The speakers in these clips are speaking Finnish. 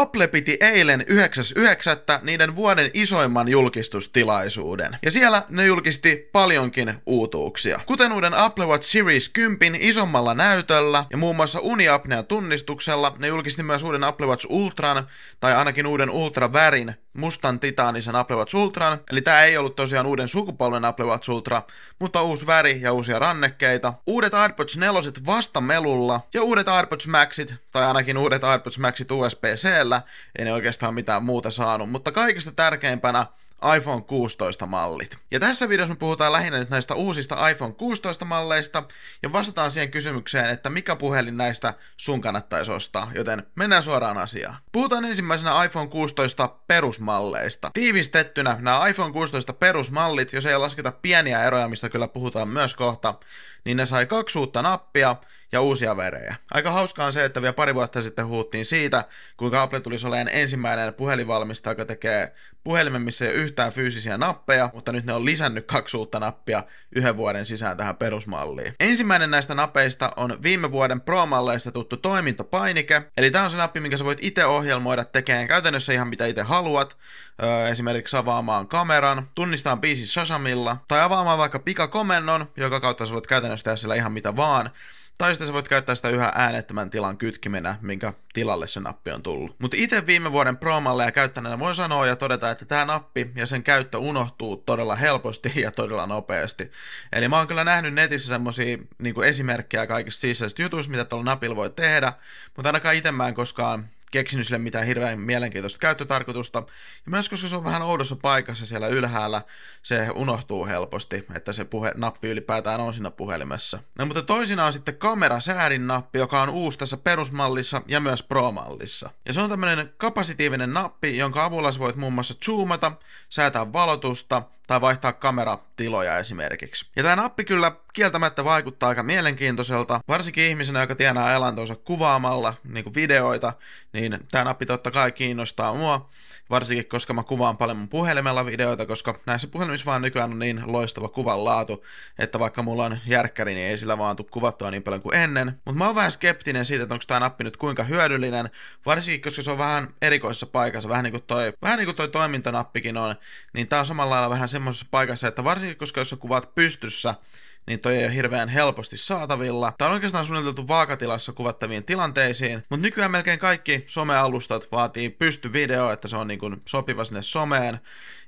Apple piti eilen 9.9. niiden vuoden isoimman julkistustilaisuuden. Ja siellä ne julkisti paljonkin uutuuksia. Kuten uuden Apple Watch Series 10 isommalla näytöllä ja muun muassa uniapnea tunnistuksella, ne julkisti myös uuden Apple Watch Ultran tai ainakin uuden Ultra-värin mustan titaanisen Apple Watch Ultran, eli tämä ei ollut tosiaan uuden sukupolven Apple Watch Ultra, mutta uusi väri ja uusia rannekkeita, uudet AirPods 4 vasta melulla ja uudet AirPods Maxit, tai ainakin uudet AirPods Maxit usb c ei ne oikeastaan mitään muuta saanut, mutta kaikista tärkeimpänä iPhone 16 mallit. Ja tässä videossa me puhutaan lähinnä nyt näistä uusista iPhone 16 malleista ja vastataan siihen kysymykseen, että mikä puhelin näistä sun kannattaisi ostaa, joten mennään suoraan asiaan. Puhutaan ensimmäisenä iPhone 16 perusmalleista. Tiivistettynä nämä iPhone 16 perusmallit, jos ei lasketa pieniä eroja, mistä kyllä puhutaan myös kohta, niin ne sai kaksi uutta nappia, ja uusia värejä. Aika hauskaa on se, että vielä pari vuotta sitten huuttiin siitä, kuinka Apple tulisi olemaan ensimmäinen puhelinvalmistaja, joka tekee puhelimen, missä ei ole yhtään fyysisiä nappeja, mutta nyt ne on lisännyt kaksi uutta nappia yhden vuoden sisään tähän perusmalliin. Ensimmäinen näistä napeista on viime vuoden Pro-malleista tuttu toimintapainike, eli tämä on se nappi, minkä sä voit itse ohjelmoida tekemään käytännössä ihan mitä itse haluat, öö, esimerkiksi avaamaan kameran, tunnistaa biisin Shazamilla, tai avaamaan vaikka pikakomennon, joka kautta sä voit käytännössä tehdä siellä ihan mitä vaan, tai sitten sä voit käyttää sitä yhä äänettömän tilan kytkimenä, minkä tilalle se nappi on tullut. Mutta itse viime vuoden promalle ja käyttäneenä voin sanoa ja todeta, että tämä nappi ja sen käyttö unohtuu todella helposti ja todella nopeasti. Eli mä oon kyllä nähnyt netissä semmosia niin esimerkkejä kaikista sisäisistä jutuista, mitä tuolla napilla voi tehdä, mutta ainakaan itse mä en koskaan keksinyt sille mitään hirveän mielenkiintoista käyttötarkoitusta. Ja myös koska se on vähän oudossa paikassa siellä ylhäällä, se unohtuu helposti, että se puhe, nappi ylipäätään on siinä puhelimessa. No mutta toisinaan on sitten kamerasäädin nappi, joka on uusi tässä perusmallissa ja myös Pro-mallissa. Ja se on tämmöinen kapasitiivinen nappi, jonka avulla sä voit muun muassa zoomata, säätää valotusta – tai vaihtaa kameratiloja esimerkiksi. Ja tämä nappi kyllä kieltämättä vaikuttaa aika mielenkiintoiselta, varsinkin ihmisenä, joka tienaa elantonsa kuvaamalla niin kuin videoita, niin tämä nappi totta kai kiinnostaa mua, varsinkin koska mä kuvaan paljon mun puhelimella videoita, koska näissä puhelimissa vaan nykyään on niin loistava kuvan laatu, että vaikka mulla on järkkäri, niin ei sillä vaan tule kuvattua niin paljon kuin ennen. Mutta mä oon vähän skeptinen siitä, että onko tämä nappi nyt kuinka hyödyllinen, varsinkin koska se on vähän erikoisessa paikassa, vähän niin kuin toi, vähän niin kuin toi toimintanappikin on, niin tää on samalla lailla vähän semmoisessa paikassa, että varsinkin koska jos sä kuvaat pystyssä, niin toi ei ole hirveän helposti saatavilla. Tämä on oikeastaan suunniteltu vaakatilassa kuvattaviin tilanteisiin, mutta nykyään melkein kaikki somealustat vaatii pystyvideo, että se on niin kuin sopiva sinne someen.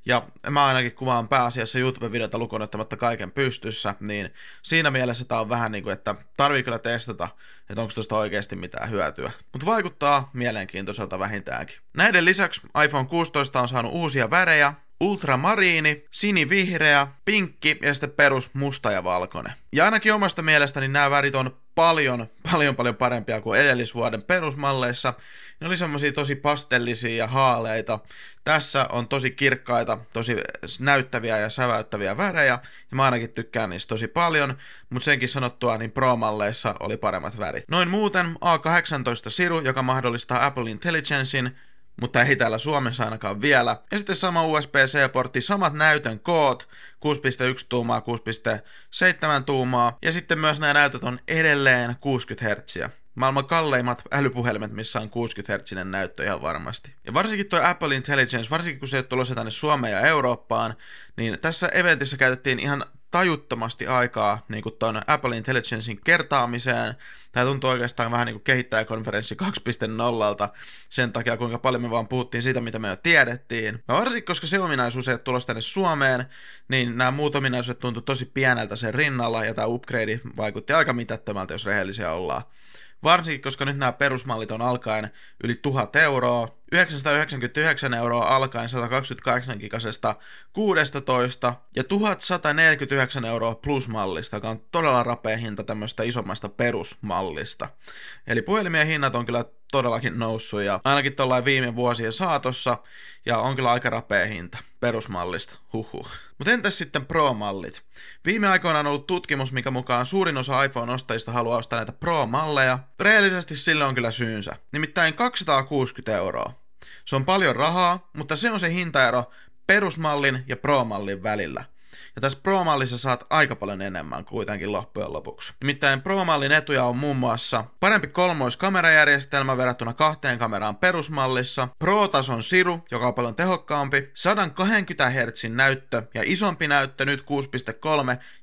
Ja mä ainakin kuvaan pääasiassa YouTube-videota lukuun ottamatta kaiken pystyssä, niin siinä mielessä tää on vähän niin kuin, että tarvii kyllä testata, että onko tuosta oikeasti mitään hyötyä. Mutta vaikuttaa mielenkiintoiselta vähintäänkin. Näiden lisäksi iPhone 16 on saanut uusia värejä, ultramariini, sinivihreä, pinkki ja sitten perus musta ja valkoinen. Ja ainakin omasta mielestäni nämä värit on paljon, paljon, paljon parempia kuin edellisvuoden perusmalleissa. Ne oli semmoisia tosi pastellisia ja haaleita. Tässä on tosi kirkkaita, tosi näyttäviä ja säväyttäviä värejä, ja mä ainakin tykkään niistä tosi paljon, mutta senkin sanottua, niin Pro-malleissa oli paremmat värit. Noin muuten A18 Siru, joka mahdollistaa Apple Intelligencein, mutta ei täällä Suomessa ainakaan vielä. Ja sitten sama USB-C-portti, samat näytön koot, 6.1 tuumaa, 6.7 tuumaa, ja sitten myös nämä näytöt on edelleen 60 Hz. Maailman kalleimmat älypuhelimet, missä on 60 Hz näyttö ihan varmasti. Ja varsinkin tuo Apple Intelligence, varsinkin kun se ei tulossa tänne Suomeen ja Eurooppaan, niin tässä eventissä käytettiin ihan tajuttomasti aikaa niin kuin ton Apple Intelligencein kertaamiseen. Tämä tuntuu oikeastaan vähän niin kuin kehittäjäkonferenssi 2.0 sen takia, kuinka paljon me vaan puhuttiin siitä, mitä me jo tiedettiin. Ja varsinkin, koska se ominaisuus ei tulos tänne Suomeen, niin nämä muut ominaisuudet tuntui tosi pieneltä sen rinnalla, ja tämä upgrade vaikutti aika mitättömältä, jos rehellisiä ollaan varsinkin koska nyt nämä perusmallit on alkaen yli 1000 euroa, 999 euroa alkaen 128 gigasesta 16 ja 1149 euroa plusmallista, joka on todella rapea hinta tämmöistä isommasta perusmallista. Eli puhelimien hinnat on kyllä todellakin noussut ja ainakin tuollain viime vuosien saatossa ja on kyllä aika rapea hinta perusmallista, huhu. Mutta entäs sitten Pro-mallit? Viime aikoina on ollut tutkimus, mikä mukaan suurin osa iPhone-ostajista haluaa ostaa näitä Pro-malleja. Rehellisesti sille on kyllä syynsä, nimittäin 260 euroa. Se on paljon rahaa, mutta se on se hintaero perusmallin ja Pro-mallin välillä – ja tässä pro saat aika paljon enemmän kuitenkin loppujen lopuksi. Nimittäin pro etuja on muun muassa parempi kolmoiskamerajärjestelmä verrattuna kahteen kameraan perusmallissa, Pro-tason siru, joka on paljon tehokkaampi, 120 Hz näyttö ja isompi näyttö nyt 6.3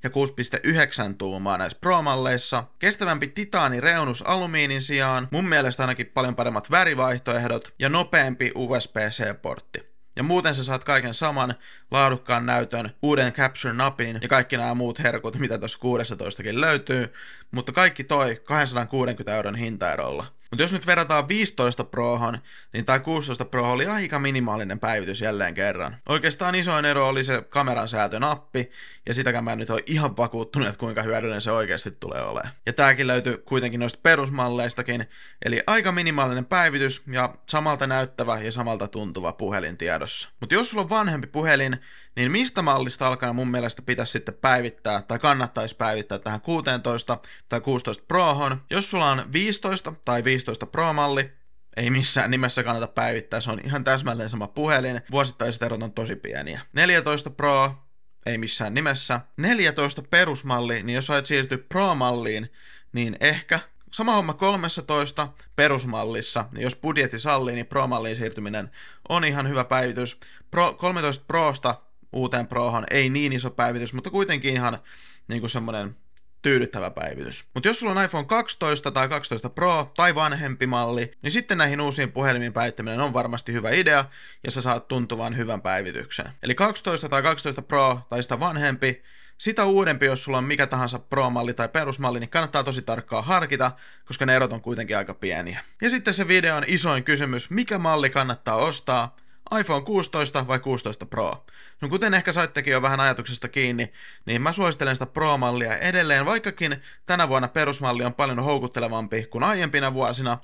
ja 6.9 tuumaa näissä Pro-malleissa, kestävämpi reunus alumiinin sijaan, mun mielestä ainakin paljon paremmat värivaihtoehdot ja nopeampi USB-C-portti. Ja muuten sä saat kaiken saman laadukkaan näytön, uuden Capture-napin ja kaikki nämä muut herkut, mitä tuossa 16kin löytyy, mutta kaikki toi 260 euron hintaerolla. Mutta jos nyt verrataan 15 Prohon, niin tämä 16 Pro oli aika minimaalinen päivitys jälleen kerran. Oikeastaan isoin ero oli se kameran säätönappi, ja sitäkään mä en nyt ole ihan vakuuttunut, että kuinka hyödyllinen se oikeasti tulee olemaan. Ja tääkin löytyy kuitenkin noista perusmalleistakin, eli aika minimaalinen päivitys ja samalta näyttävä ja samalta tuntuva puhelin tiedossa. Mutta jos sulla on vanhempi puhelin, niin mistä mallista alkaa mun mielestä pitäisi sitten päivittää tai kannattaisi päivittää tähän 16 tai 16 Prohon. Jos sulla on 15 tai 15 Pro-malli, ei missään nimessä kannata päivittää, se on ihan täsmälleen sama puhelin. Vuosittaiset erot on tosi pieniä. 14 Pro, ei missään nimessä. 14 perusmalli, niin jos ajat siirtyä Pro-malliin, niin ehkä sama homma 13 perusmallissa, niin jos budjetti sallii, niin Pro-malliin siirtyminen on ihan hyvä päivitys. Pro, 13 Prosta uuteen Prohan ei niin iso päivitys, mutta kuitenkin ihan niin kuin semmoinen tyydyttävä päivitys. Mutta jos sulla on iPhone 12 tai 12 Pro tai vanhempi malli, niin sitten näihin uusiin puhelimiin päivittäminen on varmasti hyvä idea ja sä saat tuntuvan hyvän päivityksen. Eli 12 tai 12 Pro tai sitä vanhempi, sitä uudempi, jos sulla on mikä tahansa Pro-malli tai perusmalli, niin kannattaa tosi tarkkaan harkita, koska ne erot on kuitenkin aika pieniä. Ja sitten se videon isoin kysymys, mikä malli kannattaa ostaa, iPhone 16 vai 16 Pro? No kuten ehkä saittekin jo vähän ajatuksesta kiinni, niin mä suosittelen sitä Pro-mallia edelleen, vaikkakin tänä vuonna perusmalli on paljon houkuttelevampi kuin aiempina vuosina.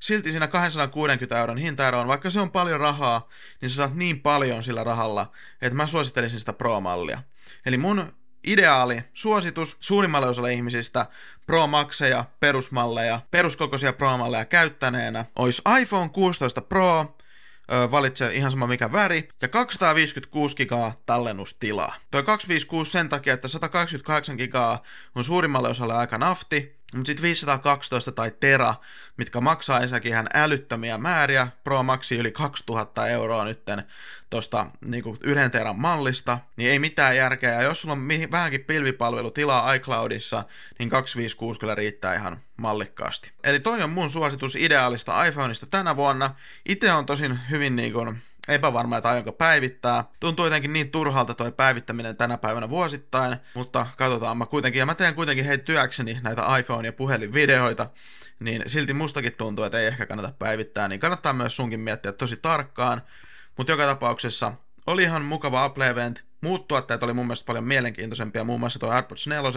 Silti siinä 260 euron hintaero on, vaikka se on paljon rahaa, niin sä saat niin paljon sillä rahalla, että mä suosittelisin sitä Pro-mallia. Eli mun ideaali suositus suurimmalle osalle ihmisistä Pro Maxeja, perusmalleja, peruskokoisia Pro-malleja käyttäneenä olisi iPhone 16 Pro valitse ihan sama mikä väri, ja 256 gigaa tallennustilaa. Toi 256 sen takia, että 128 gigaa on suurimmalle osalle aika nafti, mutta sitten 512 tai Tera, mitkä maksaa ensinnäkin ihan älyttömiä määriä, Pro maksi yli 2000 euroa nytten tuosta niinku yhden teran mallista, niin ei mitään järkeä. Ja jos sulla on mihin, vähänkin tilaa iCloudissa, niin 256 kyllä riittää ihan mallikkaasti. Eli toi on mun suositus ideaalista iPhoneista tänä vuonna. Itse on tosin hyvin niinku epävarma, että aionko päivittää. Tuntuu jotenkin niin turhalta toi päivittäminen tänä päivänä vuosittain, mutta katsotaan mä kuitenkin. Ja mä teen kuitenkin hei työkseni näitä iPhone- ja puhelinvideoita, niin silti mustakin tuntuu, että ei ehkä kannata päivittää, niin kannattaa myös sunkin miettiä tosi tarkkaan. Mutta joka tapauksessa oli ihan mukava Apple Event. Muut tuotteet oli mun mielestä paljon mielenkiintoisempia, muun muassa tuo AirPods 4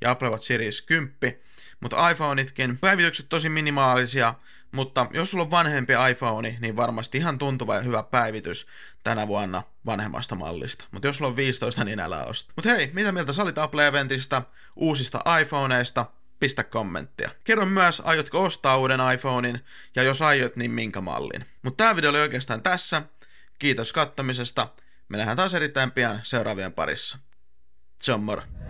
ja Apple Watch Series 10 mutta iPhoneitkin päivitykset tosi minimaalisia, mutta jos sulla on vanhempi iPhone, niin varmasti ihan tuntuva ja hyvä päivitys tänä vuonna vanhemmasta mallista. Mutta jos sulla on 15, niin älä osta. Mutta hei, mitä mieltä sä olit Apple-eventistä, uusista iPhoneista, pistä kommenttia. Kerro myös, aiotko ostaa uuden iPhonein, ja jos aiot, niin minkä mallin. Mutta tämä video oli oikeastaan tässä. Kiitos kattamisesta. Me nähdään taas erittäin pian seuraavien parissa. Se on moro.